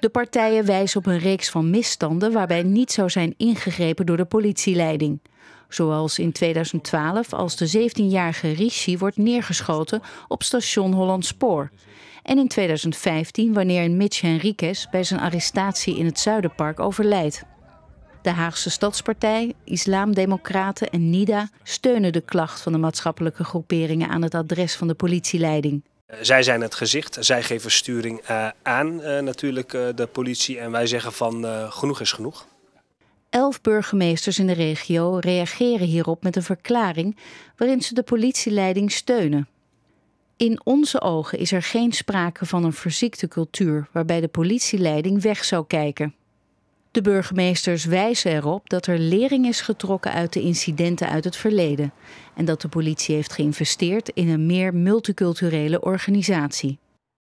De partijen wijzen op een reeks van misstanden waarbij niet zou zijn ingegrepen door de politieleiding. Zoals in 2012 als de 17-jarige Rishi wordt neergeschoten op station Hollandspoor. En in 2015 wanneer Mitch Henriques bij zijn arrestatie in het Zuiderpark overlijdt. De Haagse Stadspartij, Islamdemocraten en NIDA steunen de klacht van de maatschappelijke groeperingen aan het adres van de politieleiding. Eh, zij zijn het gezicht, zij geven sturing eh, aan eh, natuurlijk de politie en wij zeggen van genoeg is genoeg. Elf burgemeesters in de regio reageren hierop met een verklaring waarin ze de politieleiding steunen. In onze ogen is er geen sprake van een verziekte cultuur waarbij de politieleiding weg zou kijken. De burgemeesters wijzen erop dat er lering is getrokken uit de incidenten uit het verleden en dat de politie heeft geïnvesteerd in een meer multiculturele organisatie.